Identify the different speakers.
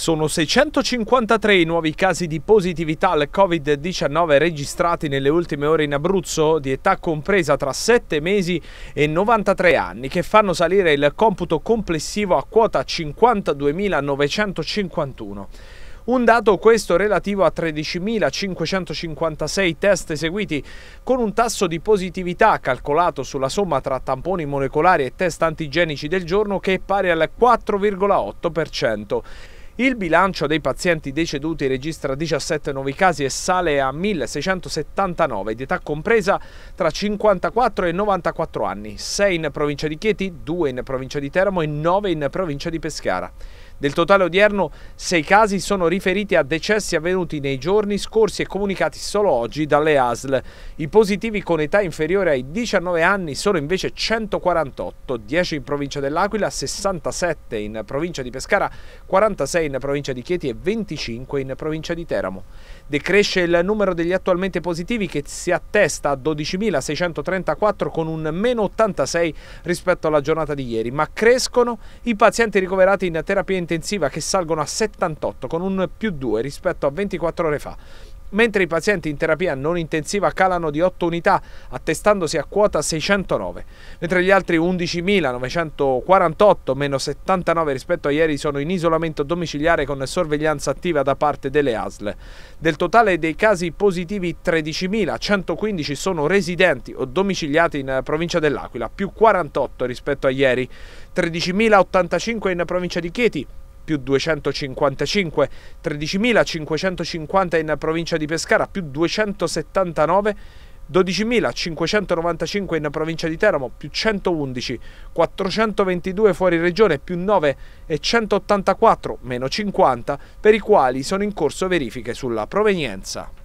Speaker 1: Sono 653 i nuovi casi di positività al Covid-19 registrati nelle ultime ore in Abruzzo, di età compresa tra 7 mesi e 93 anni, che fanno salire il computo complessivo a quota 52.951. Un dato questo relativo a 13.556 test eseguiti con un tasso di positività calcolato sulla somma tra tamponi molecolari e test antigenici del giorno che è pari al 4,8%. Il bilancio dei pazienti deceduti registra 17 nuovi casi e sale a 1679 di età compresa tra 54 e 94 anni, 6 in provincia di Chieti, 2 in provincia di Teramo e 9 in provincia di Pescara. Del totale odierno, sei casi sono riferiti a decessi avvenuti nei giorni scorsi e comunicati solo oggi dalle ASL. I positivi con età inferiore ai 19 anni sono invece 148, 10 in provincia dell'Aquila, 67 in provincia di Pescara, 46 in provincia di Chieti e 25 in provincia di Teramo. Decresce il numero degli attualmente positivi che si attesta a 12.634 con un meno 86 rispetto alla giornata di ieri, ma crescono i pazienti ricoverati in terapia intensiva intensiva che salgono a 78 con un più 2 rispetto a 24 ore fa mentre i pazienti in terapia non intensiva calano di 8 unità, attestandosi a quota 609, mentre gli altri 11.948, meno 79 rispetto a ieri, sono in isolamento domiciliare con sorveglianza attiva da parte delle ASL. Del totale dei casi positivi 13.115 sono residenti o domiciliati in provincia dell'Aquila, più 48 rispetto a ieri, 13.085 in provincia di Chieti, più 255, 13.550 in provincia di Pescara, più 279, 12.595 in provincia di Teramo, più 111, 422 fuori regione, più 9 e 184, meno 50, per i quali sono in corso verifiche sulla provenienza.